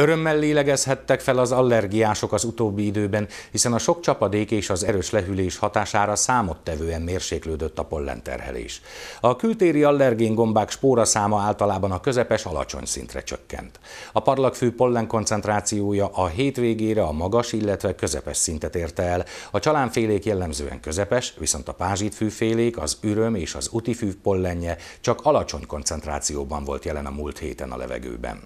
Örömmel lélegezhettek fel az allergiások az utóbbi időben, hiszen a sok csapadék és az erős lehűlés hatására számottevően mérséklődött a pollenterhelés. A kültéri allergén gombák spóra száma általában a közepes alacsony szintre csökkent. A parlagfű pollen koncentrációja a hétvégére a magas, illetve közepes szintet érte el. A csalánfélék jellemzően közepes, viszont a pázsitfűfélék, az üröm és az utifű pollenje csak alacsony koncentrációban volt jelen a múlt héten a levegőben.